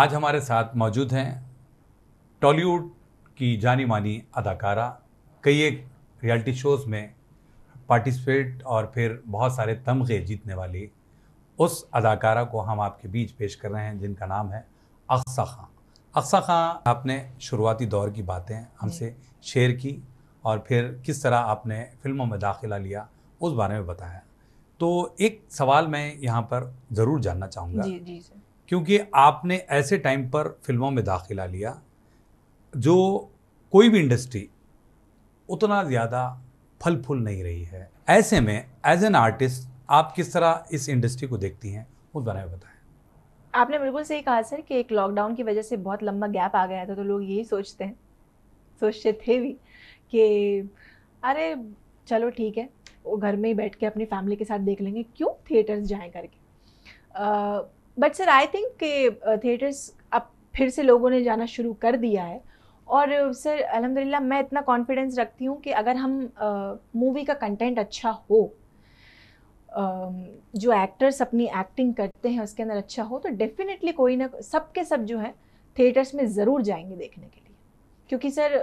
आज हमारे साथ मौजूद हैं टॉलीवुड की जानी मानी अदाकारा कई एक रियलिटी शोज़ में पार्टिसिपेट और फिर बहुत सारे तमगे जीतने वाली उस अदाकारा को हम आपके बीच पेश कर रहे हैं जिनका नाम है अक्सा खां अक्सा खां आपने शुरुआती दौर की बातें हमसे शेयर की और फिर किस तरह आपने फिल्मों में दाखिला लिया उस बारे में बताया तो एक सवाल मैं यहाँ पर ज़रूर जानना चाहूँगा जी जी क्योंकि आपने ऐसे टाइम पर फिल्मों में दाखिला लिया जो कोई भी इंडस्ट्री उतना ज़्यादा फल फूल नहीं रही है ऐसे में एज एन आर्टिस्ट आप किस तरह इस इंडस्ट्री को देखती हैं उस बारे में बताएं आपने बिल्कुल सही कहा सर कि एक लॉकडाउन की वजह से बहुत लंबा गैप आ गया था तो लोग यही सोचते हैं सोचते थे भी कि अरे चलो ठीक है वो घर में ही बैठ के अपनी फैमिली के साथ देख लेंगे क्यों थिएटर्स जाएं करके बट सर आई थिंक के थिएटर्स अब फिर से लोगों ने जाना शुरू कर दिया है और सर uh, अलहमदिल्ला मैं इतना कॉन्फिडेंस रखती हूँ कि अगर हम मूवी uh, का कंटेंट अच्छा हो um, जो एक्टर्स अपनी एक्टिंग करते हैं उसके अंदर अच्छा हो तो डेफिनेटली कोई ना सब के सब जो है थिएटर्स में ज़रूर जाएंगे देखने के लिए क्योंकि सर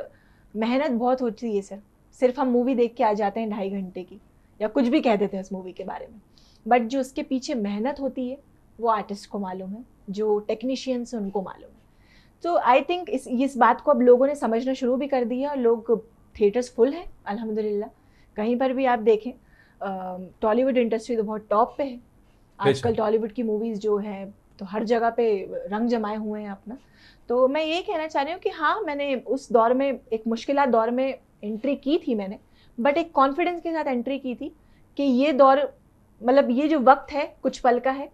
मेहनत बहुत होती है सर सिर्फ हम मूवी देख के आ जाते हैं ढाई घंटे की या कुछ भी कह देते हैं उस मूवी के बारे में बट जो उसके पीछे मेहनत होती है वो आर्टिस्ट को मालूम है जो टेक्नीशियंस हैं उनको मालूम है तो आई थिंक इस इस बात को अब लोगों ने समझना शुरू भी कर दिया और लोग थिएटर्स फुल हैं अल्हम्दुलिल्लाह कहीं पर भी आप देखें टॉलीवुड इंडस्ट्री तो बहुत टॉप पे है आजकल टॉलीवुड की मूवीज़ जो है तो हर जगह पे रंग जमाए हुए हैं अपना तो मैं ये कहना चाह रही हूँ कि हाँ मैंने उस दौर में एक मुश्किल दौर में एंट्री की थी मैंने बट एक कॉन्फिडेंस के साथ एंट्री की थी कि ये दौर मतलब ये जो वक्त है कुछ पल का है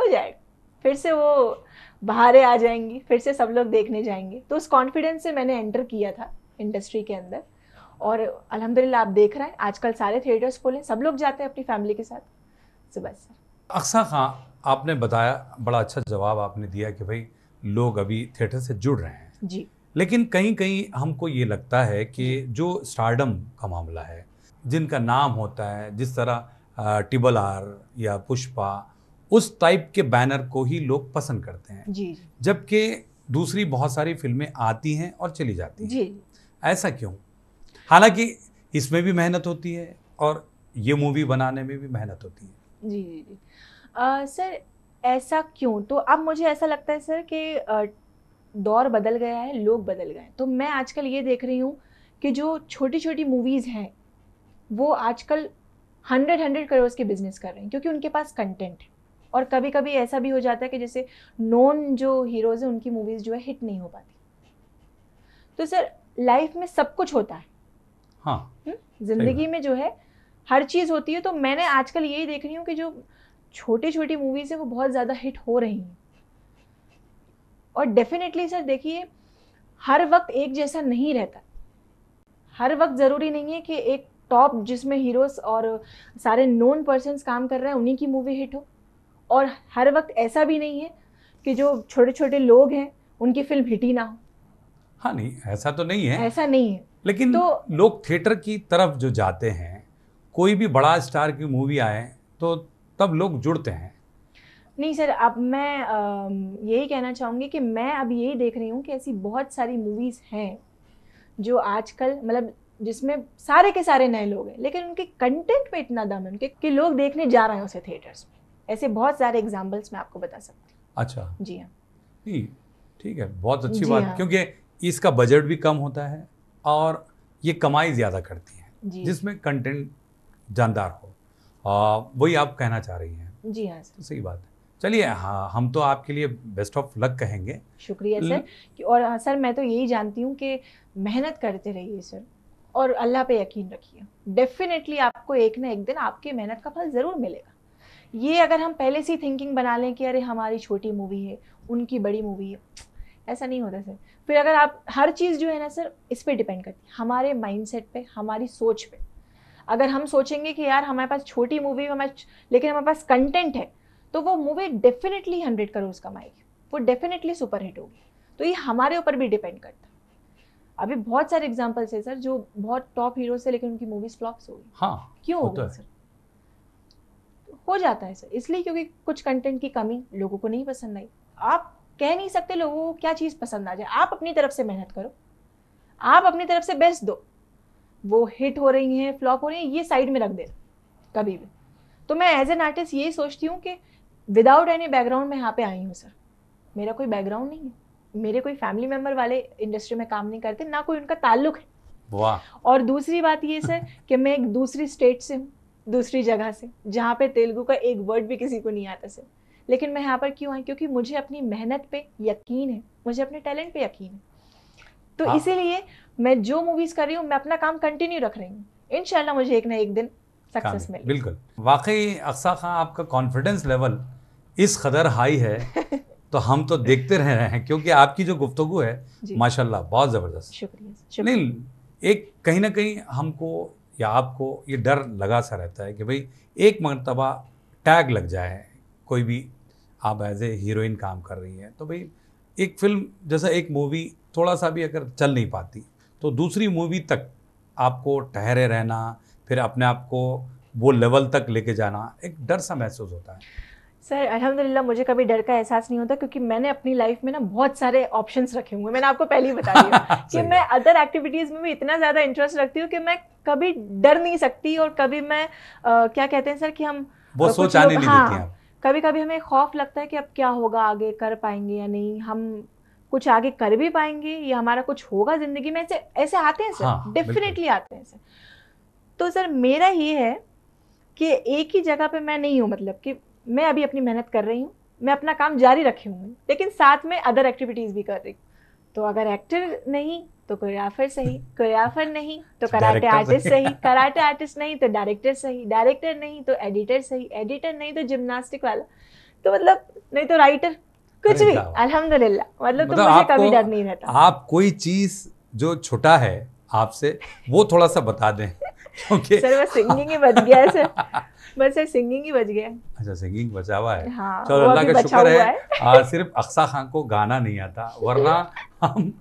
हो जाएगा फिर से वो बाहरें आ जाएंगी फिर से सब लोग देखने जाएंगे तो उस कॉन्फिडेंस से मैंने एंटर किया था इंडस्ट्री के अंदर और अलहमदिल्ला आप देख रहे हैं आजकल सारे थिएटर्स खोले सब लोग जाते हैं अपनी फैमिली के साथ सुबह से अक्सा खां आपने बताया बड़ा अच्छा जवाब आपने दिया कि भाई लोग अभी थिएटर से जुड़ रहे हैं जी लेकिन कहीं कहीं हमको ये लगता है कि जो स्टारडम का मामला है जिनका नाम होता है जिस तरह टिबल आर या पुष्पा उस टाइप के बैनर को ही लोग पसंद करते हैं जबकि दूसरी बहुत सारी फिल्में आती हैं और चली जाती हैं ऐसा क्यों हालांकि इसमें भी मेहनत होती है और ये मूवी बनाने में भी मेहनत होती है जी जी जी सर ऐसा क्यों तो अब मुझे ऐसा लगता है सर कि दौर बदल गया है लोग बदल गए तो मैं आजकल ये देख रही हूँ कि जो छोटी छोटी मूवीज़ हैं वो आजकल हंड्रेड हंड्रेड करोड़ के बिजनेस कर रहे हैं क्योंकि उनके पास कंटेंट है और कभी कभी ऐसा भी हो जाता है कि जैसे नॉन जो हीरोज़ हैं उनकी मूवीज़ जो है हिट नहीं हो पाती तो सर लाइफ में सब कुछ होता है हाँ हम्म? जिंदगी में जो है हर चीज़ होती है तो मैंने आजकल यही देख रही हूँ कि जो छोटी छोटी मूवीज़ हैं वो बहुत ज़्यादा हिट हो रही हैं और डेफिनेटली सर देखिए हर वक्त एक जैसा नहीं रहता हर वक्त ज़रूरी नहीं है कि एक टॉप जिसमें हीरोज़ और सारे नोन पर्सन काम कर रहे हैं उन्हीं की मूवी हिट हो और हर वक्त ऐसा भी नहीं है कि जो छोटे छोटे लोग हैं उनकी फिल्म हिट ही ना हो हाँ नहीं ऐसा तो नहीं है ऐसा नहीं है लेकिन तो लोग थिएटर की तरफ जो जाते हैं कोई भी बड़ा स्टार की मूवी आए तो तब लोग जुड़ते हैं नहीं सर अब मैं यही कहना चाहूँगी कि मैं अब यही देख रही हूँ कि ऐसी बहुत सारी मूवीज़ हैं जो आजकल मतलब जिसमें सारे के सारे नए लोग हैं लेकिन उनके कंटेंट में इतना दम है उनके कि लोग देखने जा रहे हैं उसे थिएटर्स में ऐसे बहुत सारे एग्जाम्पल्स मैं आपको बता सकती हूँ अच्छा जी हाँ ठीक है बहुत अच्छी बात हाँ। क्योंकि इसका बजट भी कम होता है और ये कमाई ज़्यादा करती है जिसमें कंटेंट जानदार हो वही आप कहना चाह रही हैं जी हाँ तो सही बात है चलिए हाँ हम तो आपके लिए बेस्ट ऑफ लक कहेंगे शुक्रिया सर कि और हाँ, सर मैं तो यही जानती हूँ कि मेहनत करते रहिए सर और अल्लाह पे यकीन रखिए डेफिनेटली आपको एक ना एक दिन आपके मेहनत का फल ज़रूर मिलेगा ये अगर हम पहले से थिंकिंग बना लें कि अरे हमारी छोटी मूवी है उनकी बड़ी मूवी है ऐसा नहीं होता सर फिर अगर आप हर चीज़ जो है ना सर इस पर डिपेंड करती है हमारे माइंड पे हमारी सोच पे अगर हम सोचेंगे कि यार हमारे पास छोटी मूवी हमारे लेकिन हमारे पास कंटेंट है तो वो मूवी डेफिनेटली हंड्रेड करोड़ कमाएगी वो डेफिनेटली सुपर हिट होगी तो ये हमारे ऊपर भी डिपेंड करता है अभी बहुत सारे एग्जाम्पल्स है सर जो बहुत टॉप हीरो से लेकिन उनकी मूवीज फ्लॉप्स हो गई हाँ क्यों हो गई सर हो जाता है सर इसलिए क्योंकि कुछ कंटेंट की कमी लोगों को नहीं पसंद आई आप कह नहीं सकते लोगों को क्या चीज़ पसंद आ जाए आप अपनी तरफ से मेहनत करो आप अपनी तरफ से बेस्ट दो वो हिट हो रही हैं फ्लॉप हो रही हैं ये साइड में रख दे कभी भी तो मैं एज एन आर्टिस्ट यही सोचती हूँ कि विदाउट एनी बैकग्राउंड मैं यहाँ पे आई हूँ सर मेरा कोई बैकग्राउंड नहीं है मेरे कोई फैमिली मेम्बर वाले इंडस्ट्री में काम नहीं करते ना कोई उनका ताल्लुक है और दूसरी बात ये सर कि मैं एक दूसरी स्टेट से हूँ दूसरी जगह से जहाँ पे तेलुगु का एक वर्ड भी किसी को नहीं आता सर लेकिन मैं यहाँ पर क्यों आई क्योंकि मुझे अपनी मेहनत पे यकीन है मुझे अपने टैलेंट पे यकीन है तो हाँ। इसीलिए मैं जो मूवीज़ कर रही हूँ मैं अपना काम कंटिन्यू रख रही हूँ इन मुझे एक ना एक दिन सक्सेस मिले बिल्कुल वाकई अक्सा खां आपका कॉन्फिडेंस लेवल इस कदर हाई है तो हम तो देखते रह रहे हैं क्योंकि आपकी जो गुफ्तगु है माशाल्लाह बहुत ज़बरदस्त शुक्रिया नहीं एक कहीं ना कहीं हमको कि आपको ये डर लगा सा रहता है कि भाई एक मरतबा टैग लग जाए कोई भी आप एज ए हीरोइन काम कर रही हैं तो भाई एक फिल्म जैसा एक मूवी थोड़ा सा भी अगर चल नहीं पाती तो दूसरी मूवी तक आपको ठहरे रहना फिर अपने आप को वो लेवल तक लेके जाना एक डर सा महसूस होता है सर अल्हम्दुलिल्लाह मुझे कभी डर का एहसास नहीं होता क्योंकि मैंने अपनी लाइफ में ना बहुत सारे ऑप्शन रखे हुए मैंने आपको पहले ही बता दिया कि मैं अदर एक्टिविटीज़ में भी इतना ज़्यादा इंटरेस्ट रखती हूँ कि मैं कभी डर नहीं सकती और कभी मैं आ, क्या कहते हैं सर कि हम वो सोच आने नहीं हाँ, कभी कभी हमें खौफ लगता है कि अब क्या होगा आगे कर पाएंगे या नहीं हम कुछ आगे कर भी पाएंगे या हमारा कुछ होगा ज़िंदगी में ऐसे ऐसे आते हैं सर डेफिनेटली हाँ, आते हैं सर तो सर मेरा ये है कि एक ही जगह पे मैं नहीं हूँ मतलब कि मैं अभी अपनी मेहनत कर रही हूँ मैं अपना काम जारी रखे हूँ लेकिन साथ में अदर एक्टिविटीज़ भी कर रही हूँ तो अगर एक्टर नहीं तो कोरियोग्राफर सही कोरियोग्राफर नहीं तो कराटे आर्टिस्ट सही कराटे आर्टिस्ट नहीं तो डायरेक्टर सही डायरेक्टर नहीं तो एडिटर सही एडिटर नहीं तो जिम्नास्टिक वाला तो मतलब नहीं तो राइटर कुछ भी अलहमद मतलब, मतलब तो मतलब मुझे कभी डर नहीं रहता आप कोई चीज जो छोटा है आपसे वो थोड़ा सा बता दें सर बस सिंगिंग ही बच गया सर बस सर सिंगिंग ही बच गया अच्छा सिंगिंग बचा हुआ है हाँ, चलो अल्लाह का शुक्र है, है। आ, सिर्फ अक्सा खान को गाना नहीं आता वरना हम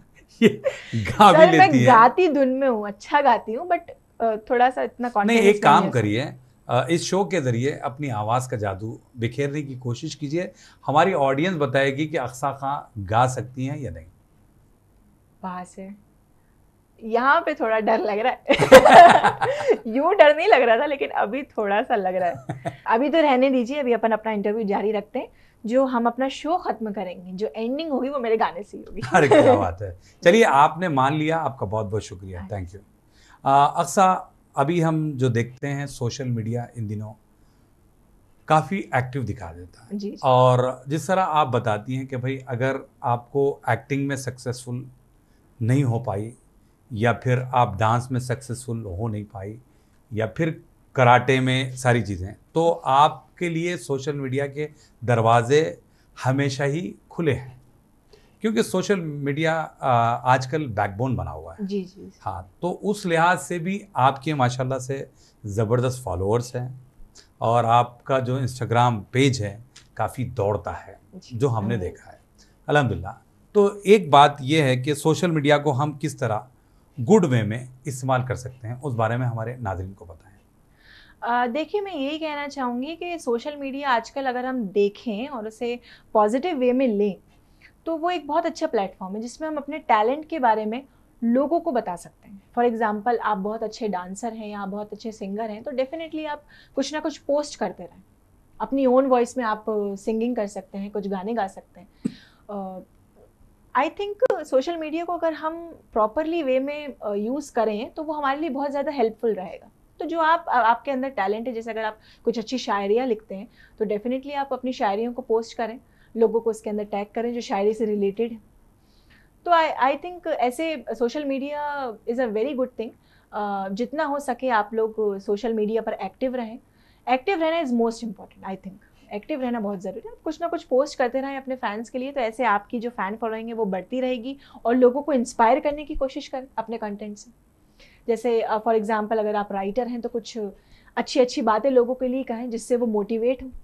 ये गा भी लेती मैं गाती धुन में हूँ अच्छा गाती हूँ बट थोड़ा सा इतना नहीं एक काम करिए इस शो के ज़रिए अपनी आवाज़ का जादू बिखेरने की कोशिश कीजिए हमारी ऑडियंस बताएगी कि अक्सा खां गा सकती हैं या नहीं बाहर से यहाँ पे थोड़ा डर लग रहा है यू डर नहीं लग रहा था लेकिन अभी थोड़ा सा लग रहा है अभी तो रहने दीजिए अभी अपन अपना इंटरव्यू जारी रखते हैं जो हम अपना शो खत्म करेंगे जो एंडिंग होगी वो मेरे गाने से होगी अरे क्या बात है चलिए आपने मान लिया आपका बहुत बहुत शुक्रिया थैंक हाँ। यू अक्सा अभी हम जो देखते हैं सोशल मीडिया इन दिनों काफ़ी एक्टिव दिखा देता है जी, जी। और जिस तरह आप बताती हैं कि भाई अगर आपको एक्टिंग में सक्सेसफुल नहीं हो पाई या फिर आप डांस में सक्सेसफुल हो नहीं पाई या फिर कराटे में सारी चीज़ें तो आपके लिए सोशल मीडिया के दरवाजे हमेशा ही खुले हैं क्योंकि सोशल मीडिया आजकल बैकबोन बना हुआ है जी जी हाँ तो उस लिहाज से भी आपके माशाल्लाह से ज़बरदस्त फॉलोअर्स हैं और आपका जो इंस्टाग्राम पेज है काफ़ी दौड़ता है जो हमने हाँ। देखा है अलहमदिल्ला तो एक बात यह है कि सोशल मीडिया को हम किस तरह गुड वे में इस्तेमाल कर सकते हैं उस बारे में हमारे नाजरन को बताएं देखिए मैं यही कहना चाहूँगी कि सोशल मीडिया आजकल अगर हम देखें और उसे पॉजिटिव वे में लें तो वो एक बहुत अच्छा प्लेटफॉर्म है जिसमें हम अपने टैलेंट के बारे में लोगों को बता सकते हैं फॉर एग्ज़ाम्पल आप बहुत अच्छे डांसर हैं या आप बहुत अच्छे सिंगर हैं तो डेफिनेटली आप कुछ ना कुछ पोस्ट करते रहें अपनी ओन वॉइस में आप सिंगिंग कर सकते हैं कुछ गाने गा सकते हैं आई थिंक सोशल मीडिया को अगर हम प्रॉपरली वे में यूज़ uh, करें तो वो हमारे लिए बहुत ज़्यादा हेल्पफुल रहेगा तो जो आप आपके अंदर टैलेंट है जैसे अगर आप कुछ अच्छी शायरियाँ लिखते हैं तो डेफिनेटली आप अपनी शायरियों को पोस्ट करें लोगों को उसके अंदर टैग करें जो शायरी से रिलेटेड है तो आई आई थिंक ऐसे social media is a very good thing जितना हो सके आप लोग सोशल मीडिया पर एक्टिव रहें एक्टिव रहना is most important I think active रहना बहुत ज़रूरी है आप कुछ ना कुछ पोस्ट करते रहें अपने फैंस के लिए तो ऐसे आपकी जो फ़ैन फॉलोइंग है वो बढ़ती रहेगी और लोगों को इंस्पायर करने की कोशिश करें अपने कंटेंट से जैसे फॉर एग्ज़ाम्पल अगर आप राइटर हैं तो कुछ अच्छी अच्छी बातें लोगों के लिए कहें जिससे वो मोटिवेट हों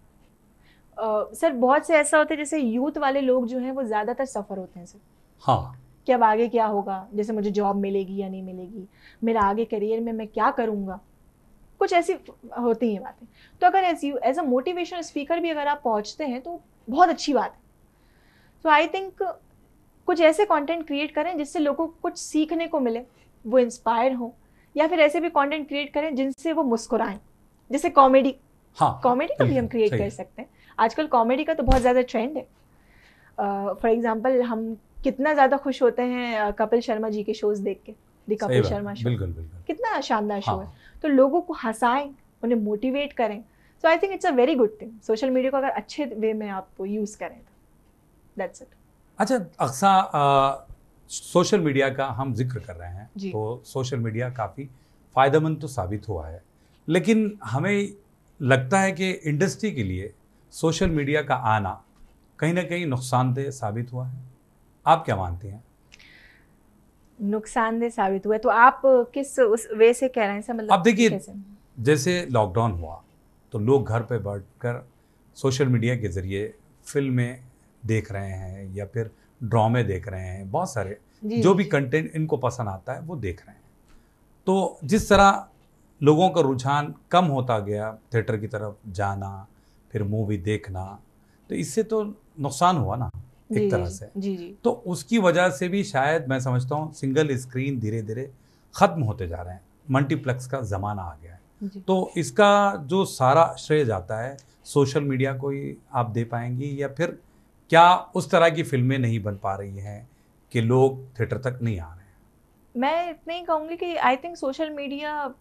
सर uh, बहुत से ऐसा होता है जैसे यूथ वाले लोग जो हैं वो ज़्यादातर सफ़र होते हैं सर हाँ कि अब आगे क्या होगा जैसे मुझे जॉब मिलेगी या नहीं मिलेगी मेरा आगे करियर में मैं क्या करूँगा कुछ ऐसी होती हैं बातें तो अगर as you as a motivational speaker भी अगर आप पहुँचते हैं तो बहुत अच्छी बात है तो आई थिंक कुछ ऐसे कंटेंट क्रिएट करें जिससे लोगों को कुछ सीखने को मिले वो इंस्पायर हो या फिर ऐसे भी कंटेंट क्रिएट करें जिनसे वो मुस्कुराएं जैसे कॉमेडी हाँ कॉमेडी का भी हम क्रिएट कर सकते हैं आजकल कॉमेडी का तो बहुत ज़्यादा ट्रेंड है फॉर uh, एग्जाम्पल हम कितना ज़्यादा खुश होते हैं कपिल शर्मा जी के शोज देख के दी कपिल शर्मा शो बिल्कुल बिल्कुल कितना शानदार शो हाँ। है तो लोगों को हंसाएं उन्हें मोटिवेट करें so I think it's a very good thing social media को अगर अच्छे वे में आप यूज़ करें तो दैट्स इट अच्छा अक्सा सोशल मीडिया का हम जिक्र कर रहे हैं तो सोशल मीडिया काफ़ी फ़ायदेमंद तो साबित हुआ है लेकिन हमें लगता है कि इंडस्ट्री के लिए सोशल मीडिया का आना कहीं ना कहीं नुकसानदेह साबित हुआ है आप क्या मानते हैं नुकसानदेह साबित हुआ तो आप किस उस वे से कह रहे हैं मतलब आप देखिए जैसे लॉकडाउन हुआ तो लोग घर पे बैठकर सोशल मीडिया के ज़रिए फिल्में देख रहे हैं या फिर ड्रामे देख रहे हैं बहुत सारे जो भी कंटेंट इनको पसंद आता है वो देख रहे हैं तो जिस तरह लोगों का रुझान कम होता गया थिएटर की तरफ जाना फिर मूवी देखना तो इससे तो नुकसान हुआ ना एक तरह से जी जी जी. तो उसकी वजह से भी शायद मैं समझता हूँ सिंगल स्क्रीन धीरे धीरे ख़त्म होते जा रहे हैं मल्टीप्लेक्स का ज़माना आ गया है तो इसका जो सारा श्रेय जाता है सोशल मीडिया को ही आप दे पाएंगी या फिर क्या उस तरह की फिल्में नहीं बन पा रही हैं कि लोग थिएटर तक नहीं आ रहे हैं मैं इतना ही कहूँगी कि आई थिंक सोशल मीडिया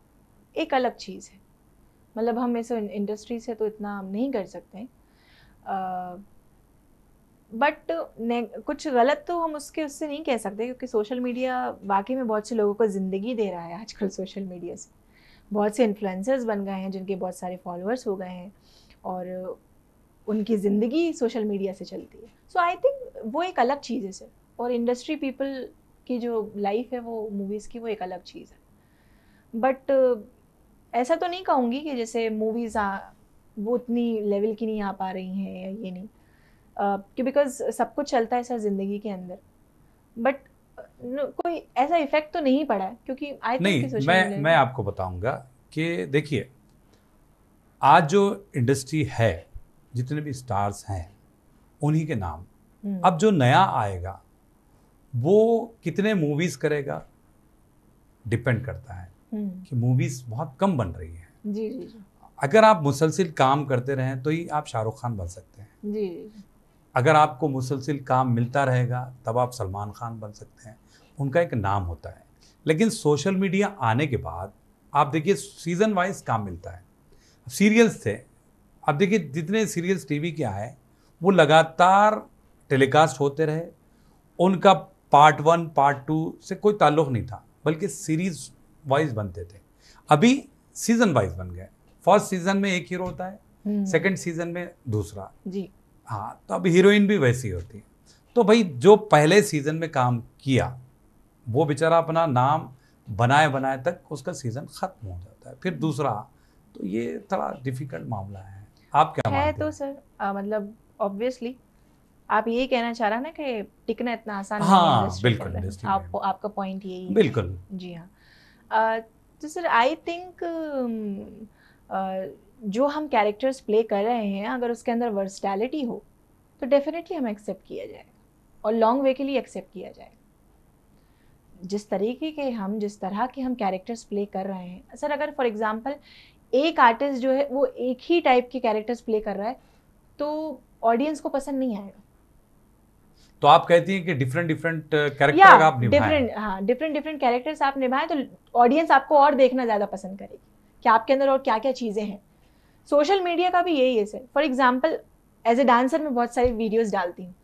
एक अलग चीज़ है मतलब हम इस इंडस्ट्री से तो इतना हम नहीं कर सकते हैं बट कुछ गलत तो हम उसके उससे नहीं कह सकते क्योंकि सोशल मीडिया वाकई में बहुत से लोगों को ज़िंदगी दे रहा है आजकल सोशल मीडिया से बहुत से इन्फ्लुएंसर्स बन गए हैं जिनके बहुत सारे फॉलोअर्स हो गए हैं और उनकी ज़िंदगी सोशल मीडिया से चलती है सो आई थिंक वो एक अलग चीज़ है सर और इंडस्ट्री पीपल की जो लाइफ है वो मूवीज़ की वो एक अलग चीज़ है बट ऐसा तो नहीं कहूँगी कि जैसे मूवीज़ वो उतनी लेवल की नहीं आ पा रही हैं या ये नहीं कि बिकॉज कुछ चलता है सर ज़िंदगी के अंदर बट कोई ऐसा इफेक्ट तो नहीं पड़ा है क्योंकि आई नहीं मैं मैं आपको बताऊंगा कि देखिए आज जो इंडस्ट्री है जितने भी स्टार्स हैं उन्हीं के नाम हम्म। अब जो नया आएगा वो कितने मूवीज करेगा डिपेंड करता है हम्म। कि मूवीज बहुत कम बन रही है जी जी अगर आप मुसलसिल काम करते रहें तो ही आप शाहरुख खान बन सकते हैं जी अगर आपको मुसलसिल काम मिलता रहेगा तब आप सलमान खान बन सकते हैं उनका एक नाम होता है लेकिन सोशल मीडिया आने के बाद आप देखिए सीज़न वाइज काम मिलता है सीरियल्स थे अब देखिए जितने सीरियल्स टीवी के आए वो लगातार टेलीकास्ट होते रहे उनका पार्ट वन पार्ट टू से कोई ताल्लुक नहीं था बल्कि सीरीज वाइज बनते थे अभी सीज़न वाइज बन गए फर्स्ट सीज़न में एक हीरो होता है सेकंड हम्म। सीज़न में दूसरा जी हाँ तो अब हीरोइन भी वैसी होती है तो भाई जो पहले सीज़न में काम किया वो बेचारा अपना नाम बनाए बनाए तक उसका सीज़न ख़त्म हो जाता है फिर दूसरा तो ये थोड़ा डिफिकल्ट मामला है आप क्या है तो सर आ, मतलब ऑब्वियसली आप यही कहना चाह रहे ना कि टिकना इतना आसान हाँ, नहीं बिल्कुल आपको आपका पॉइंट यही बिल्कुल जी हाँ तो सर आई थिंक जो हम कैरेक्टर्स प्ले कर रहे हैं अगर उसके अंदर वर्सटैलिटी हो तो डेफिनेटली हमें एक्सेप्ट किया जाएगा और लॉन्ग वे के लिए एक्सेप्ट किया जाएगा जिस तरीके के हम जिस तरह के हम कैरेक्टर्स प्ले कर रहे हैं सर अगर फॉर एग्जांपल एक आर्टिस्ट जो है वो एक ही टाइप के कैरेक्टर्स प्ले कर रहा है तो ऑडियंस को पसंद नहीं आएगा तो आप कहती हैं कि डिफरेंट डिफरेंट कैरेक्टर आप डिफरेंट हाँ डिफरेंट डिफरेंट कैरेक्टर्स आप निभाएं तो ऑडियंस आपको और देखना ज़्यादा पसंद करेगी कि आपके अंदर और क्या क्या चीज़ें हैं सोशल मीडिया का भी यही है sir for example as a dancer मैं बहुत सारी वीडियोज़ डालती हूँ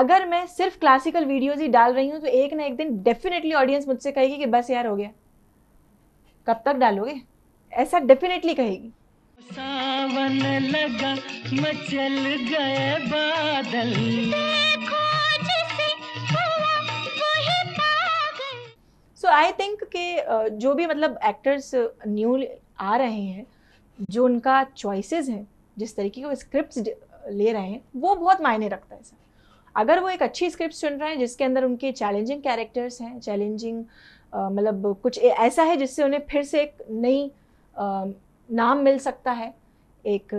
अगर मैं सिर्फ क्लासिकल वीडियोज़ ही डाल रही हूँ तो एक ना एक दिन डेफिनेटली ऑडियंस मुझसे कहेगी कि बस यार हो गया कब तक डालोगे ऐसा डेफिनेटली कहेगी सावन लगा मचल गए बादल सो आई थिंक के जो भी मतलब एक्टर्स न्यू आ रहे हैं जो उनका चॉइसेस हैं जिस तरीके के वो स्क्रिप्ट ले रहे हैं वो बहुत मायने रखता है सर अगर वो एक अच्छी स्क्रिप्ट सुन रहे हैं जिसके अंदर उनके चैलेंजिंग कैरेक्टर्स हैं चैलेंजिंग मतलब कुछ ऐसा है जिससे उन्हें फिर से एक नई नाम मिल सकता है एक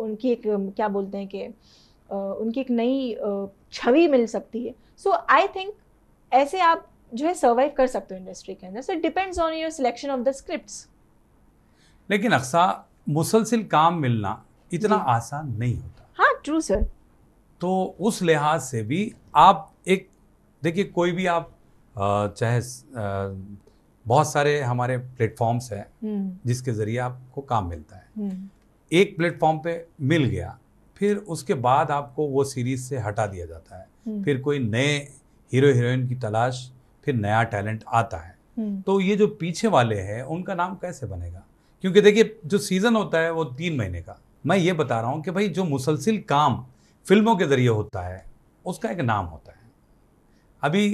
उनकी एक क्या बोलते हैं कि उनकी एक नई छवि मिल सकती है सो आई थिंक ऐसे आप जो है सर्वाइव कर सकते हो इंडस्ट्री के अंदर so depends on your selection of the scripts लेकिन अक्सा मुसलसिल काम मिलना इतना आसान नहीं होता हाँ ट्रू सर तो उस लिहाज से भी आप एक देखिए कोई भी आप चाहे बहुत सारे हमारे प्लेटफॉर्म्स हैं हम्म। जिसके ज़रिए आपको काम मिलता है हम्म। एक प्लेटफॉर्म पे मिल गया फिर उसके बाद आपको वो सीरीज से हटा दिया जाता है हम्म। फिर कोई नए हीरो हीरोइन की तलाश फिर नया टैलेंट आता है तो ये जो पीछे वाले हैं उनका नाम कैसे बनेगा क्योंकि देखिए जो सीज़न होता है वो तीन महीने का मैं ये बता रहा हूँ कि भाई जो मुसलसिल काम फिल्मों के ज़रिए होता है उसका एक नाम होता है अभी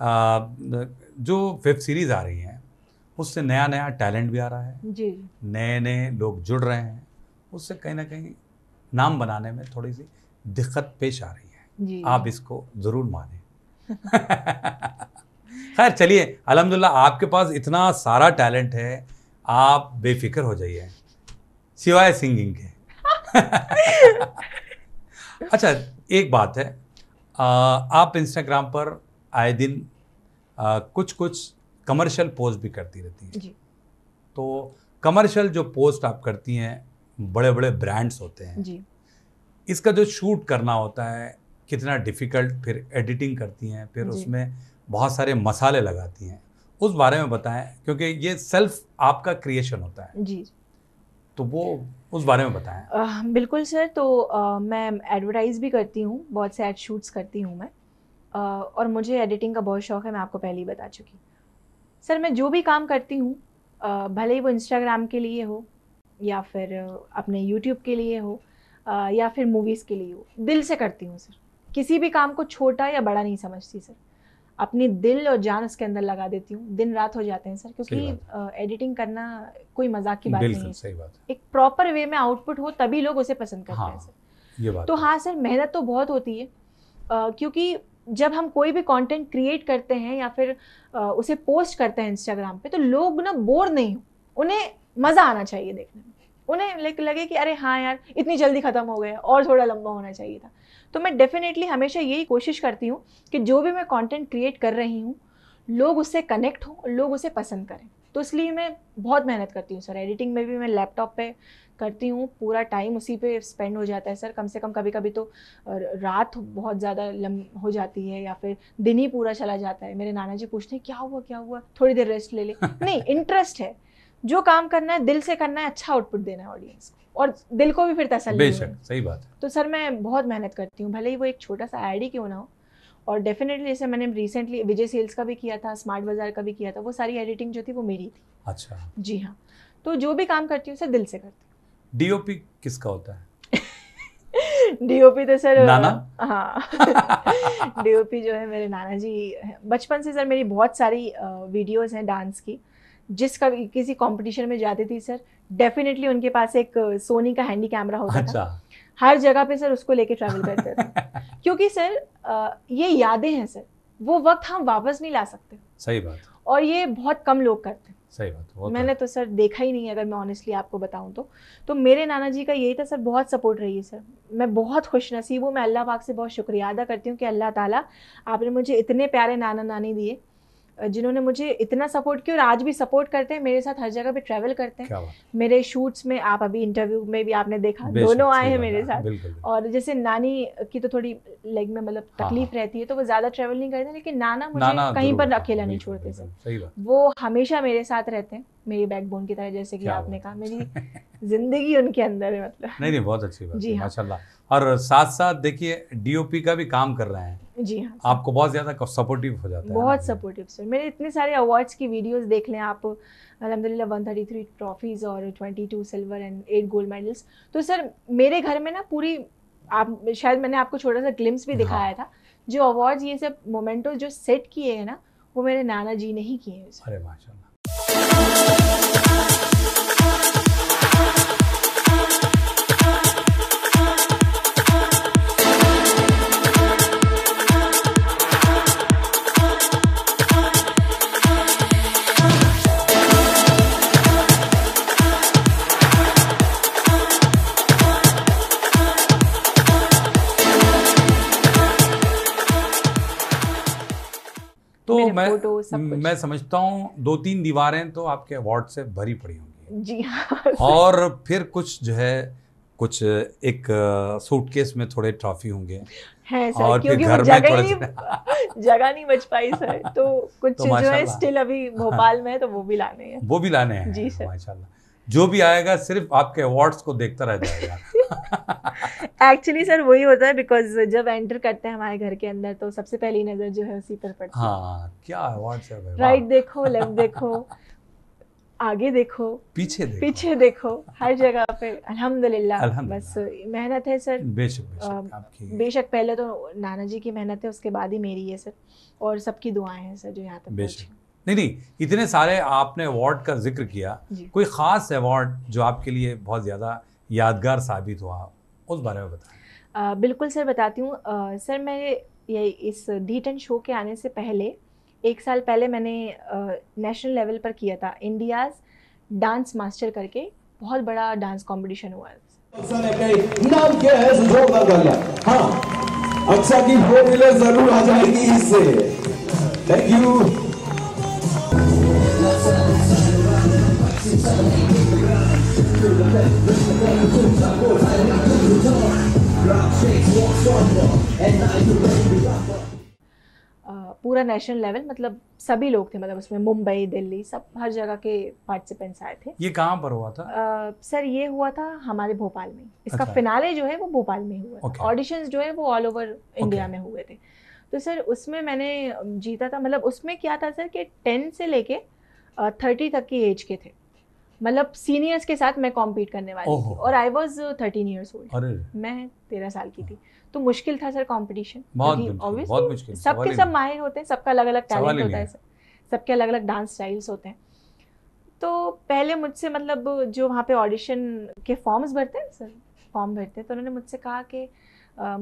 आ, जो वेब सीरीज़ आ रही हैं उससे नया नया टैलेंट भी आ रहा है नए नए लोग जुड़ रहे हैं उससे कहीं ना कहीं नाम बनाने में थोड़ी सी दिक्कत पेश आ रही है आप इसको ज़रूर माने खैर चलिए अलहमदिल्ला आपके पास इतना सारा टैलेंट है आप बेफिक्र हो जाइए सिवाय सिंगिंग के अच्छा एक बात है आप इंस्टाग्राम पर आए दिन कुछ कुछ कमर्शियल पोस्ट भी करती रहती हैं तो कमर्शियल जो पोस्ट आप करती हैं बड़े बड़े ब्रांड्स होते हैं जी। इसका जो शूट करना होता है कितना डिफ़िकल्ट फिर एडिटिंग करती हैं फिर उसमें बहुत सारे मसाले लगाती हैं उस बारे में बताएं क्योंकि ये सेल्फ आपका क्रिएशन होता है जी तो वो उस बारे में बताएं बिल्कुल सर तो आ, मैं एडवर्टाइज़ भी करती हूँ बहुत से एड शूट्स करती हूँ मैं आ, और मुझे एडिटिंग का बहुत शौक है मैं आपको पहले ही बता चुकी सर मैं जो भी काम करती हूँ भले ही वो इंस्टाग्राम के लिए हो या फिर अपने यूट्यूब के लिए हो या फिर मूवीज़ के लिए हो दिल से करती हूँ सर किसी भी काम को छोटा या बड़ा नहीं समझती सर अपने दिल और जान उसके अंदर लगा देती हूँ दिन रात हो जाते हैं सर क्योंकि एडिटिंग करना कोई मजाक की बात नहीं है सही बात है। एक प्रॉपर वे में आउटपुट हो तभी लोग उसे पसंद करते हाँ, हैं सर ये बात तो हाँ सर मेहनत तो बहुत होती है आ, क्योंकि जब हम कोई भी कंटेंट क्रिएट करते हैं या फिर आ, उसे पोस्ट करते हैं इंस्टाग्राम पे तो लोग ना बोर नहीं हो उन्हें मज़ा आना चाहिए देखने में उन्हें लगे कि अरे हाँ यार इतनी जल्दी ख़त्म हो गया और थोड़ा लंबा होना चाहिए था तो मैं डेफिनेटली हमेशा यही कोशिश करती हूँ कि जो भी मैं कॉन्टेंट क्रिएट कर रही हूँ लोग उससे कनेक्ट हों लोग उसे पसंद करें तो इसलिए मैं बहुत मेहनत करती हूँ सर एडिटिंग में भी मैं लैपटॉप पे करती हूँ पूरा टाइम उसी पे स्पेंड हो जाता है सर कम से कम कभी कभी तो रात बहुत ज़्यादा लम हो जाती है या फिर दिन ही पूरा चला जाता है मेरे नाना जी पूछते हैं क्या हुआ क्या हुआ थोड़ी देर रेस्ट ले ले नहीं इंटरेस्ट है जो काम करना है दिल से करना है अच्छा आउटपुट देना है ऑडियंस को और दिल को भी फिर तसल सही बात तो सर मैं बहुत मेहनत करती हूँ भले ही वो एक छोटा सा आई क्यों ना हो और डेफिनेटली जैसे मैंने रिसेंटली विजय सेल्स का भी किया था स्मार्ट बाजार का भी किया था वो सारी एडिटिंग जो थी वो मेरी थी अच्छा जी हाँ तो जो भी काम करती हूँ सर दिल से करती हूँ डी किसका होता है डीओपी तो सर नाना हाँ डीओपी जो है मेरे नाना जी बचपन से सर मेरी बहुत सारी वीडियोस हैं डांस की जिस किसी कंपटीशन में जाती थी सर डेफिनेटली उनके पास एक सोनी uh, का हैंडी कैमरा होता अच्छा। था हर जगह पे सर उसको लेके ट्रैवल करते थे क्योंकि सर uh, ये यादें हैं सर वो वक्त हम वापस नहीं ला सकते सही बात और ये बहुत कम लोग करते हैं सही बात मैंने तो सर देखा ही नहीं अगर मैं ऑनेस्टली आपको बताऊं तो तो मेरे नाना जी का यही था सर बहुत सपोर्ट रही है सर मैं बहुत खुश नसीब हूँ मैं अल्लाह पाक से बहुत शुक्रिया अदा करती हूँ कि अल्लाह ताला आपने मुझे इतने प्यारे नाना नानी दिए जिन्होंने मुझे इतना सपोर्ट किया और आज भी सपोर्ट करते हैं मेरे साथ हर जगह पे ट्रैवल करते हैं मेरे शूट्स में आप अभी इंटरव्यू में भी आपने देखा दोनों आए हैं मेरे साथ और जैसे नानी की तो थोड़ी लेग में मतलब हाँ, तकलीफ हाँ। रहती है तो वो ज्यादा ट्रैवल नहीं करते लेकिन नाना मुझे नाना कहीं पर अकेला नहीं छोड़ते सर वो हमेशा मेरे साथ रहते हैं मेरी बैकबोन की तरह जैसे कि आपने कहा मेरी जिंदगी उनके अंदर है मतलब नहीं नहीं बहुत अच्छी बात जी हाँ। माशाल्लाह और साथ साथ देखिए डीओपी का भी काम कर रहे हैं जी हाँ आपको बहुत ज़्यादा सपोर्टिव हो जाता है बहुत सपोर्टिव सर मेरे इतने सारे अवार्ड्स की वीडियोस देख लें आप अलहमदिल्ला वन थर्टी थ्री ट्रॉफीज़ और twenty two silver and eight gold medals तो सर मेरे घर में ना पूरी आप शायद मैंने आपको छोटा सा ग्लिम्स भी हाँ। दिखाया था जो अवार्ड्स ये सब मोमेंटो जो सेट किए हैं ना वो मेरे नाना जी ने ही किए हैं अरे माशाल्लाह मैं, फोटो सब कुछ मैं समझता हूँ दो तीन दीवारें तो आपके अवार्ड से भरी पड़ी होंगी जी हाँ और फिर कुछ जो है कुछ एक सूटकेस में थोड़े ट्रॉफी होंगे और क्योंकि घर में जगह नहीं बच पाई सर तो कुछ तो जो है स्टिल अभी भोपाल में तो वो भी लाने हैं वो भी लाने हैं जी सर माशाल्लाह जो भी आएगा सिर्फ आपके अवार्ड्स को देखता रह जाएगा एक्चुअली सर वही होता है बिकॉज जब एंटर करते हैं हमारे घर के अंदर तो सबसे पहली नज़र जो है उसी पर पड़ती है हाँ क्या अवार्ड्स है भाई राइट देखो लेफ्ट देखो आगे देखो पीछे देखो पीछे देखो हर जगह पे अल्हम्दुलिल्लाह बस मेहनत है सर बेशक बेशक, बेशक पहले तो नाना जी की मेहनत है उसके बाद ही मेरी है सर और सबकी दुआएं हैं सर जो यहाँ तक बेशक नहीं नहीं इतने सारे आपने अवार्ड का जिक्र किया कोई ख़ास अवार्ड जो आपके लिए बहुत ज़्यादा यादगार साबित हुआ उस बारे में बताएं बिल्कुल सर बताती हूँ सर मैं ये इस डी टेन शो के आने से पहले एक साल पहले मैंने नेशनल लेवल पर किया था इंडियाज़ डांस मास्टर करके बहुत बड़ा डांस कंपटीशन हुआ नाम क्या है हाँ अच्छा की फोर व्हीलर जरूर आ जाएगी इससे थैंक यू पूरा नेशनल लेवल मतलब सभी लोग थे मतलब उसमें मुंबई दिल्ली सब हर जगह के पार्टिसिपेंट्स आए थे ये कहाँ पर हुआ था आ, सर ये हुआ था हमारे भोपाल में इसका अच्छा। फिनाले जो है वो भोपाल में हुआ था ऑडिशन जो है वो ऑल ओवर इंडिया में हुए थे तो सर उसमें मैंने जीता था मतलब उसमें क्या था सर कि टेन से लेके थर्टी तक की एज के थे मतलब सीनियर्स के साथ मैं कॉम्पीट करने वाली थी और I was thirteen years old मैं तेरह साल की थी तो मुश्किल था सर कॉम्पिटिशन सबके सब माहिर होते हैं सबका अलग अलग टैलेंट होता है सर सबके अलग अलग डांस स्टाइल्स होते हैं तो पहले मुझसे मतलब जो वहाँ पे ऑडिशन के फॉर्म्स भरते हैं सर फॉर्म भरते हैं तो उन्होंने मुझसे कहा कि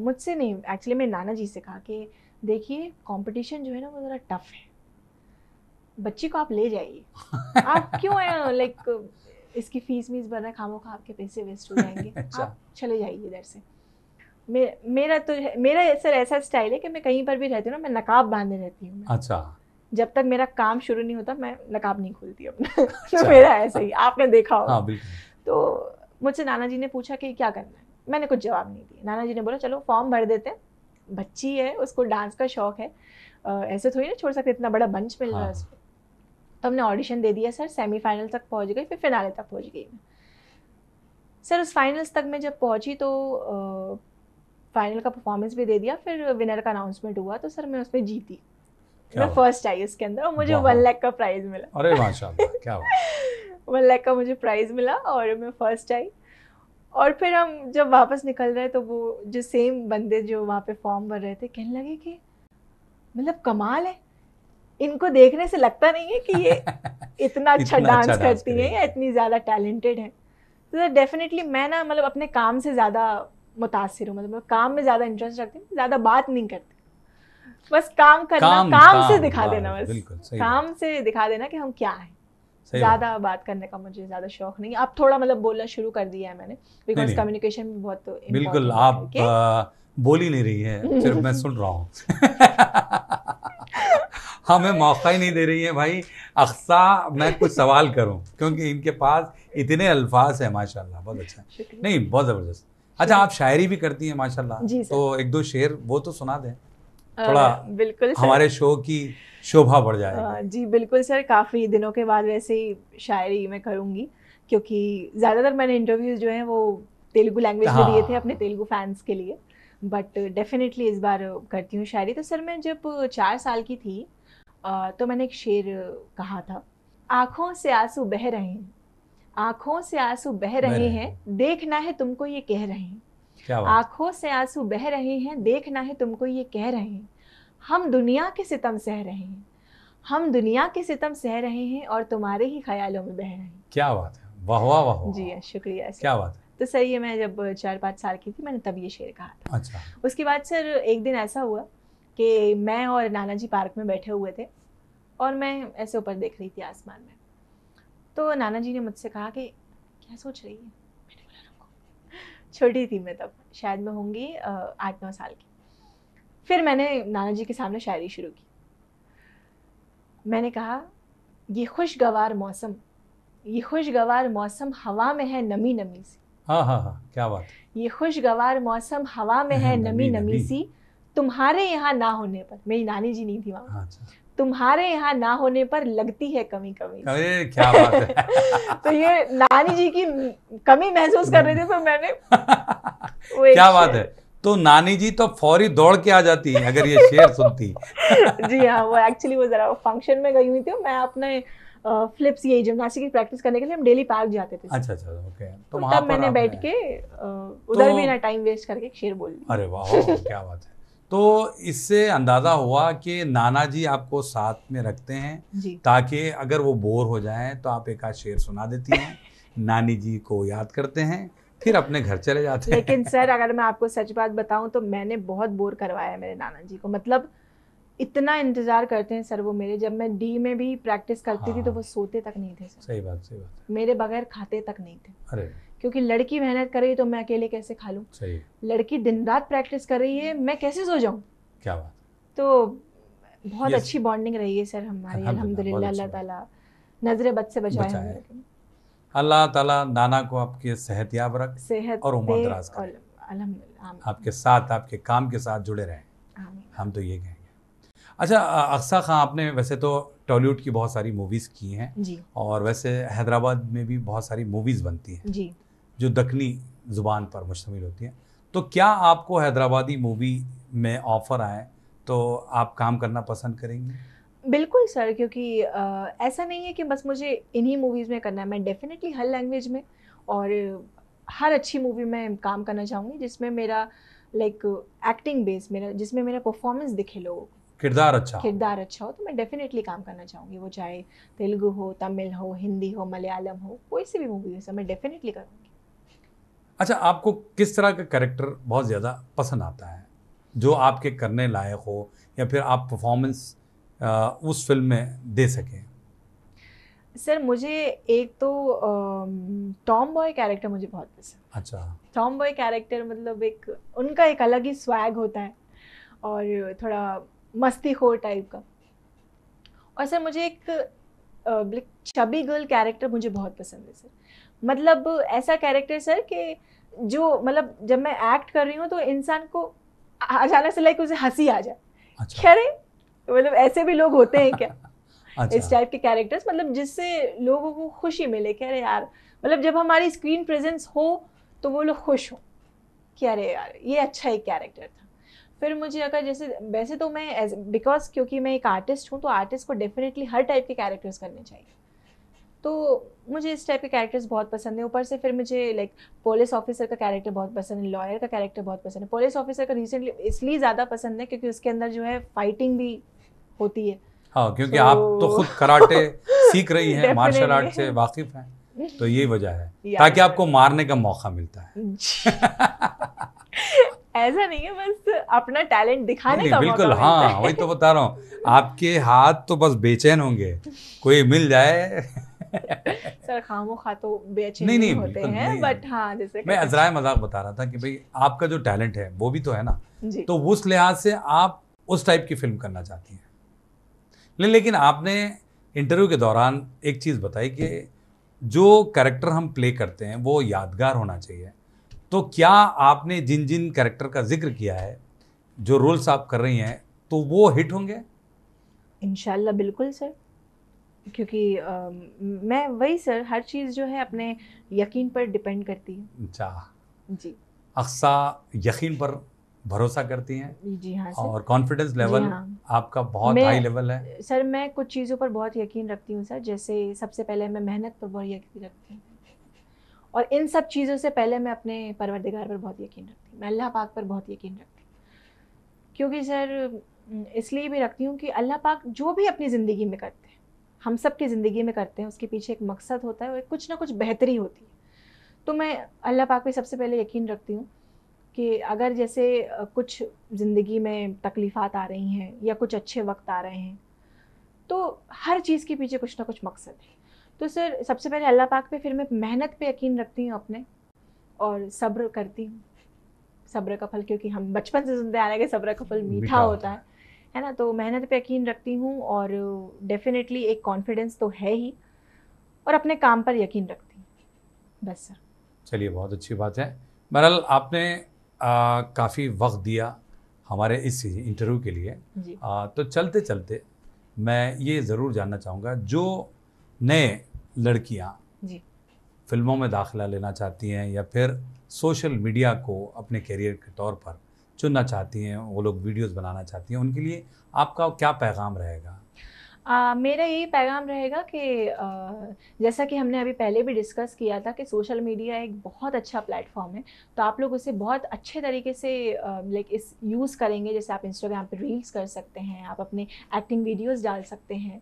मुझसे नहीं एक्चुअली मेरे नाना जी से कहा कि देखिए कंपटीशन जो है ना वो ज़रा टफ है बच्ची को आप ले जाइए आप क्यों है लाइक इसकी फीस वीस भरना खामो खा आपके पैसे वेस्ट हो जाएंगे अच्छा। आप चले जाइए इधर से मे, मेरा तो मेरा सर ऐसा स्टाइल है कि मैं कहीं पर भी रहती हूँ ना मैं नकाब बांधे रहती हूँ अच्छा जब तक मेरा काम शुरू नहीं होता मैं नकाब नहीं खोलती अपना तो अच्छा। मेरा ऐसा ही आपने देखा होगा हाँ, तो मुझसे नाना जी ने पूछा कि क्या करना है मैंने कुछ जवाब नहीं दिया नाना जी ने बोला चलो फॉर्म भर देते हैं बच्ची है उसको डांस का शौक है ऐसे थोड़ी ना छोड़ सकते इतना बड़ा बंच मिल रहा है हाँ। उसको तो हमने ऑडिशन दे दिया सर सेमीफाइनल तक पहुंच गई फिर फिनाले तक पहुंच गई सर उस फाइनल्स तक मैं जब पहुंची तो फाइनल का परफॉर्मेंस भी दे दिया फिर विनर का अनाउंसमेंट हुआ तो सर मैं उसमें जीती मैं फर्स्ट आई उसके अंदर और मुझे वन लैख का प्राइज मिला अरे माशाल्लाह क्या वन लैख का मुझे प्राइज मिला और मैं फर्स्ट आई और फिर हम जब वापस निकल रहे तो वो जो सेम बंदे जो वहाँ पे फॉर्म भर रहे थे कहने लगे कि मतलब कमाल है इनको देखने से लगता नहीं है कि ये इतना अच्छा डांस अच्छा करती है या इतनी ज़्यादा टैलेंटेड है तो डेफिनेटली मैं ना मतलब अपने काम से ज़्यादा मुतासर हूँ मतलब काम में ज़्यादा इंटरेस्ट रखती हूँ ज़्यादा बात नहीं करती बस काम करना काम, काम, काम से दिखा देना बस काम से दिखा देना कि हम क्या हैं ज्यादा बात करने का मुझे ज्यादा शौक नहीं अब थोड़ा मतलब बोलना शुरू कर दिया है मैंने बिकॉज कम्युनिकेशन बहुत बिल्कुल आप बोल ही नहीं रही है सिर्फ मैं सुन रहा हूँ हमें हाँ, मौका ही नहीं दे रही है भाई अक्सा मैं कुछ सवाल करूँ क्योंकि इनके पास इतने अल्फाज हैं माशाल्लाह बहुत अच्छा नहीं बहुत ज़बरदस्त अच्छा आप शायरी भी करती हैं माशाल्लाह तो एक दो शेर वो तो सुना दें थोड़ा बिल्कुल हमारे शो की शोभा बढ़ जाए जी बिल्कुल सर काफ़ी दिनों के बाद वैसे ही शायरी मैं करूँगी क्योंकि ज़्यादातर मैंने इंटरव्यूज जो हैं वो तेलुगु लैंग्वेज में हाँ। दिए थे अपने तेलुगु फैंस के लिए बट डेफिनेटली uh, इस बार uh, करती हूँ शायरी तो सर मैं जब uh, चार साल की थी तो मैंने एक शेर कहा था आँखों से आंसू बह रहे हैं आँखों से आंसू बह रहे हैं देखना है तुमको ये कह रहे हैं आँखों से आंसू बह रहे हैं देखना है तुमको ये कह रहे हैं हम दुनिया के सितम सह रहे हैं हम दुनिया के सितम सह रहे हैं और तुम्हारे ही ख्यालों में बह रहे हैं क्या बात है वाह वाह वाह जी हाँ, शुक्रिया क्या बात है तो सर ये मैं जब चार पाँच साल की थी मैंने तब ये शेर कहा था अच्छा उसके बाद सर एक दिन ऐसा हुआ कि मैं और नाना जी पार्क में बैठे हुए थे और मैं ऐसे ऊपर देख रही थी आसमान में तो नाना जी ने मुझसे कहा कि क्या सोच रही है छोटी थी मैं तब शायद मैं होंगी आठ नौ साल की फिर मैंने नाना जी के सामने शायरी शुरू की मैंने कहा ये खुशगवार मौसम ये खुशगवार मौसम हवा में है नमी नमी से हाँ हाँ हाँ क्या बात ये खुशगवार मौसम हवा में है नमी नमी नमी सी तुम्हारे यहाँ ना होने पर मेरी नानी जी नहीं थी वहाँ अच्छा। तुम्हारे यहाँ ना होने पर लगती है कमी कमी अरे क्या बात है तो ये नानी जी की कमी महसूस कर रहे थे तो मैंने क्या बात है तो नानी जी तो फौरी दौड़ के आ जाती है अगर ये शेर सुनती जी हाँ वो एक्चुअली वो जरा फंक्शन में गई हुई थी मैं अपने फ्लिप्स ये जिमनास्टिक की प्रैक्टिस करने के लिए हम डेली पार्क जाते थे अच्छा अच्छा ओके तो वहां तो तब मैंने बैठ के उधर तो भी ना टाइम वेस्ट करके शेर बोल लिया अरे वाह क्या बात है तो इससे अंदाज़ा हुआ कि नाना जी आपको साथ में रखते हैं ताकि अगर वो बोर हो जाए तो आप एक आध शेर सुना देती हैं नानी जी को याद करते हैं फिर अपने घर चले जाते हैं लेकिन सर अगर मैं आपको सच बात बताऊं तो मैंने बहुत बोर करवाया है मेरे नाना जी को मतलब इतना इंतजार करते हैं सर वो मेरे जब मैं डी में भी प्रैक्टिस करती हाँ। थी तो हाँ। वो सोते तक नहीं थे सर सही बात सही बात मेरे बगैर खाते तक नहीं थे अरे क्योंकि लड़की मेहनत कर रही तो मैं अकेले कैसे खा लूँ लड़की दिन रात प्रैक्टिस कर रही है मैं कैसे सो जाऊँ क्या बात तो बहुत अच्छी बॉन्डिंग रही है सर हमारी अलहमदिल्ला अल्लाह बद से बचाए अल्लाह ताला नाना को आपके सेहत याब रख सेहत और उम्र दराज आपके साथ आपके काम के साथ जुड़े रहें हम तो ये कहें अच्छा अक्सा खां आपने वैसे तो टॉलीवुड की बहुत सारी मूवीज़ की हैं जी और वैसे हैदराबाद में भी बहुत सारी मूवीज़ बनती हैं जी जो दखनी ज़ुबान पर मुश्तमिल होती हैं तो क्या आपको हैदराबादी मूवी में ऑफ़र आए तो आप काम करना पसंद करेंगे बिल्कुल सर क्योंकि आ, ऐसा नहीं है कि बस मुझे इन्हीं मूवीज़ में करना है मैं डेफिनेटली हर लैंग्वेज में और हर अच्छी मूवी में काम करना चाहूँगी जिसमें मेरा लाइक एक्टिंग बेस मेरा जिसमें मेरा परफॉर्मेंस दिखे लोगों को किरदार अच्छा किरदार अच्छा हो तो मैं डेफिनेटली काम करना चाहूंगी वो चाहे तेलुगु हो तमिल हो हिंदी हो मलयालम हो कोई सी भी मूवी हो सर मैं डेफिनेटली करूँगी अच्छा आपको किस तरह का करेक्टर बहुत ज़्यादा पसंद आता है जो आपके करने लायक हो या फिर आप परफॉर्मेंस उस फिल्म में दे सकें सर मुझे एक तो टॉम बॉय कैरेक्टर मुझे बहुत पसंद अच्छा टॉम बॉय कैरेक्टर मतलब एक उनका एक अलग ही स्वैग होता है और थोड़ा मस्ती खोर टाइप का और सर मुझे एक छबी गर्ल कैरेक्टर मुझे बहुत पसंद है सर मतलब ऐसा कैरेक्टर सर कि जो मतलब जब मैं एक्ट कर रही हूँ तो इंसान को अचानक से लाइक उसे हंसी आ जाए अच्छा। अरे मतलब ऐसे भी लोग होते हैं क्या अच्छा। इस टाइप के कैरेक्टर्स मतलब जिससे लोगों को खुशी मिले कि अरे यार मतलब जब हमारी स्क्रीन प्रेजेंस हो तो वो लोग खुश हों कि अरे यार ये अच्छा एक कैरेक्टर था फिर मुझे अगर जैसे वैसे तो मैं एज बिकॉज क्योंकि मैं एक आर्टिस्ट हूँ तो आर्टिस्ट को डेफिनेटली हर टाइप के कैरेक्टर्स करने चाहिए तो मुझे इस टाइप के कैरेक्टर्स बहुत पसंद है ऊपर से फिर मुझे लाइक पुलिस ऑफिसर का कैरेक्टर बहुत पसंद है लॉयर का कैरेक्टर बहुत पसंद है पुलिस ऑफिसर का रिसेंटली इसलिए ज़्यादा पसंद है क्योंकि उसके अंदर जो है फाइटिंग भी होती है हाँ क्योंकि so... आप तो खुद कराटे सीख रही हैं मार्शल आर्ट से वाकिफ हैं तो यही वजह है ताकि आपको मारने का मौका मिलता है ऐसा नहीं है बस अपना टैलेंट दिखाने का बिल्कुल हाँ वही तो बता रहा हूँ आपके हाथ तो बस बेचैन होंगे कोई मिल जाए सर खामो खा तो बेचैन नहीं, नहीं, होते हैं बट हाँ जैसे मैं अजराय मजाक बता रहा था कि भाई आपका जो टैलेंट है वो भी तो है ना तो उस लिहाज से आप उस टाइप की फिल्म करना चाहती हैं ले, लेकिन आपने इंटरव्यू के दौरान एक चीज़ बताई कि जो कैरेक्टर हम प्ले करते हैं वो यादगार होना चाहिए तो क्या आपने जिन जिन कैरेक्टर का जिक्र किया है जो रोल्स आप कर रही हैं तो वो हिट होंगे इनशाला बिल्कुल सर क्योंकि आ, मैं वही सर हर चीज़ जो है अपने यकीन पर डिपेंड करती है अच्छा। जी अक्सा यकीन पर भरोसा करती हैं जी हाँ सर और कॉन्फिडेंस लेवल हाँ। आपका बहुत हाई लेवल है सर मैं कुछ चीज़ों पर बहुत यकीन रखती हूँ सर जैसे सबसे पहले मैं मेहनत पर बहुत यकीन रखती हूँ और इन सब चीज़ों से पहले मैं अपने परवरदिगार पर बहुत यकीन रखती हूँ मैं अल्लाह पाक पर बहुत यकीन रखती हूँ क्योंकि सर इसलिए भी रखती हूँ कि अल्लाह पाक जो भी अपनी ज़िंदगी में करते हैं हम सब की ज़िंदगी में करते हैं उसके पीछे एक मकसद होता है और कुछ ना कुछ बेहतरी होती है तो मैं अल्लाह पाक पर सबसे पहले यकीन रखती हूँ कि अगर जैसे कुछ ज़िंदगी में तकलीफ़ात आ रही हैं या कुछ अच्छे वक्त आ रहे हैं तो हर चीज़ के पीछे कुछ ना कुछ मकसद है तो सर सबसे पहले अल्लाह पाक पे फिर मैं मेहनत पे यकीन रखती हूँ अपने और सब्र करती हूँ सब्र का फल क्योंकि हम बचपन से सुनते आ रहे हैं कि सब्र का फल मीठा होता है है ना तो मेहनत पे यकीन रखती हूँ और डेफिनेटली एक कॉन्फिडेंस तो है ही और अपने काम पर यकीन रखती हूँ बस सर चलिए बहुत अच्छी बात है बहरहाल आपने काफ़ी वक्त दिया हमारे इस इंटरव्यू के लिए आ, तो चलते चलते मैं ये ज़रूर जानना चाहूँगा जो नए लड़कियाँ फिल्मों में दाखिला लेना चाहती हैं या फिर सोशल मीडिया को अपने करियर के तौर पर चुनना चाहती हैं वो लोग वीडियोस बनाना चाहती हैं उनके लिए आपका क्या पैगाम रहेगा आ, मेरा यही पैगाम रहेगा कि आ, जैसा कि हमने अभी पहले भी डिस्कस किया था कि सोशल मीडिया एक बहुत अच्छा प्लेटफॉर्म है तो आप लोग उसे बहुत अच्छे तरीके से लाइक इस यूज़ करेंगे जैसे आप इंस्टाग्राम पर रील्स कर सकते हैं आप अपने एक्टिंग वीडियोज़ डाल सकते हैं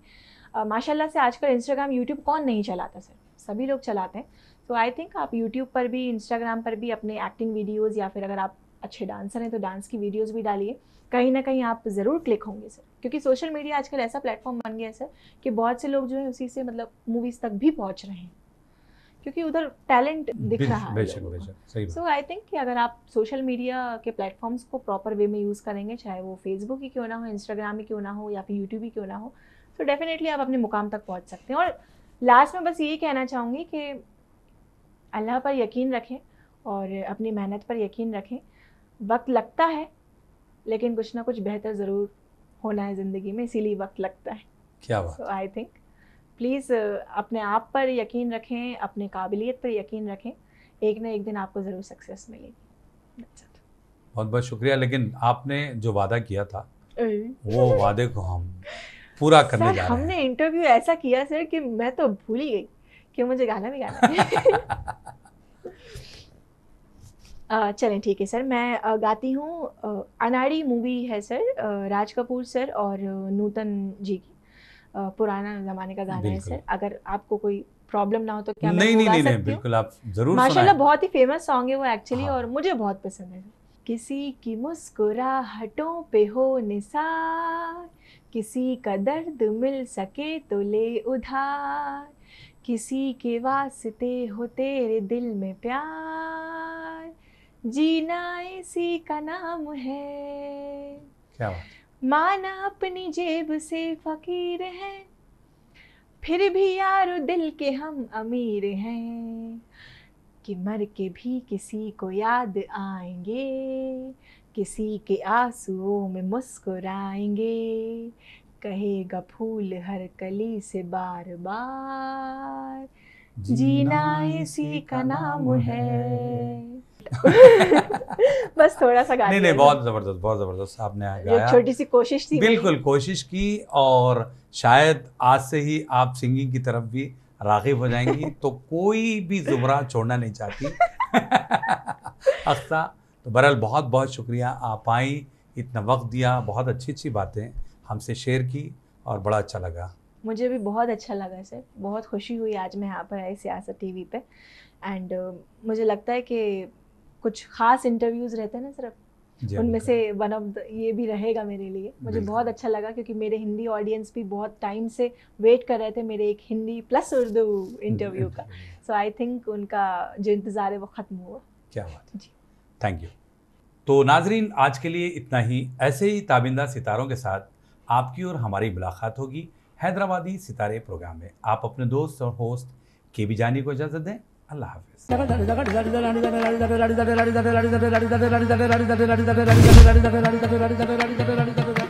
माशाल्लाह से आजकल इंस्टाग्राम यूट्यूब कौन नहीं चलाता सर सभी लोग चलाते हैं तो आई थिंक आप यूट्यूब पर भी इंस्टाग्राम पर भी अपने एक्टिंग वीडियोज़ या फिर अगर आप अच्छे डांसर हैं तो डांस की वीडियोज़ भी डालिए कहीं ना कहीं आप ज़रूर क्लिक होंगे सर क्योंकि सोशल मीडिया आजकल ऐसा प्लेटफॉर्म बन गया है सर कि बहुत से लोग जो है उसी से मतलब मूवीज़ तक भी पहुँच रहे हैं क्योंकि उधर टैलेंट दिख रहा है सो आई थिंक कि अगर आप सोशल मीडिया के प्लेटफॉर्म्स को प्रॉपर वे में यूज़ करेंगे चाहे वो फेसबुक ही क्यों ना हो इंस्टाग्राम ही क्यों ना हो या फिर यूट्यूब ही क्यों ना हो तो डेफिनेटली आप अपने मुकाम तक पहुँच सकते हैं और लास्ट में बस यही कहना चाहूँगी कि अल्लाह पर यकीन रखें और अपनी मेहनत पर यकीन रखें वक्त लगता है लेकिन कुछ ना कुछ बेहतर ज़रूर होना है ज़िंदगी में इसीलिए वक्त लगता है क्या बात आई थिंक प्लीज़ अपने आप पर यकीन रखें अपने काबिलियत पर यकीन रखें एक ना एक दिन आपको ज़रूर सक्सेस मिलेगी बहुत बहुत शुक्रिया लेकिन आपने जो वादा किया था वो वादे को हम पूरा करने सर, जा रहे हमने इंटरव्यू ऐसा किया सर कि मैं तो भूल ही गई कि मुझे गाना भी गाना चलें ठीक है सर मैं गाती हूँ अनाड़ी मूवी है सर राज कपूर सर और नूतन जी की पुराना जमाने का गाना है सर अगर आपको कोई प्रॉब्लम ना हो तो क्या नहीं नहीं नहीं, बिल्कुल आप जरूर माशाल्लाह बहुत ही फेमस सॉन्ग है वो एक्चुअली हाँ। और मुझे बहुत पसंद है किसी की मुस्कुराहटों पे हो निसार किसी का दर्द मिल सके तो ले उधार किसी के वास्ते हो तेरे दिल में प्यार जीना इसी का नाम है क्या माना अपनी जेब से फकीर है फिर भी यारो दिल के हम अमीर हैं कि मर के भी किसी को याद आएंगे किसी के आंसुओं में मुस्कुराएंगे कहेगा फूल हर कली से बार बार जीना इसी का नाम है बस थोड़ा सा गाने नहीं नहीं बहुत जबरदस्त बहुत जबरदस्त आपने गाया छोटी सी कोशिश थी बिल्कुल कोशिश की और शायद आज से ही आप सिंगिंग की तरफ भी रागिब हो जाएंगी तो कोई भी जुमरा छोड़ना नहीं चाहती अक्सा तो बहरहाल बहुत बहुत शुक्रिया आप आई इतना वक्त दिया बहुत अच्छी अच्छी बातें हमसे शेयर की और बड़ा अच्छा लगा मुझे भी बहुत अच्छा लगा सर बहुत खुशी हुई आज मैं यहाँ पर आई सियासत टीवी पे एंड uh, मुझे लगता है कि कुछ खास इंटरव्यूज़ रहते हैं ना सर उनमें से वन ऑफ ये भी रहेगा मेरे लिए मुझे बहुत अच्छा लगा क्योंकि मेरे हिंदी ऑडियंस भी बहुत टाइम से वेट कर रहे थे मेरे एक हिंदी प्लस उर्दू इंटरव्यू का सो आई थिंक उनका जो इंतज़ार है वो ख़त्म हुआ क्या बात जी थैंक यू तो नाजरीन आज के लिए इतना ही ऐसे ही ताबिंदा सितारों के साथ आपकी और हमारी मुलाकात होगी हैदराबादी सितारे प्रोग्राम में आप अपने दोस्त और होस्ट के भी जानी को इजाज़त दें अल्लाह हाफिज़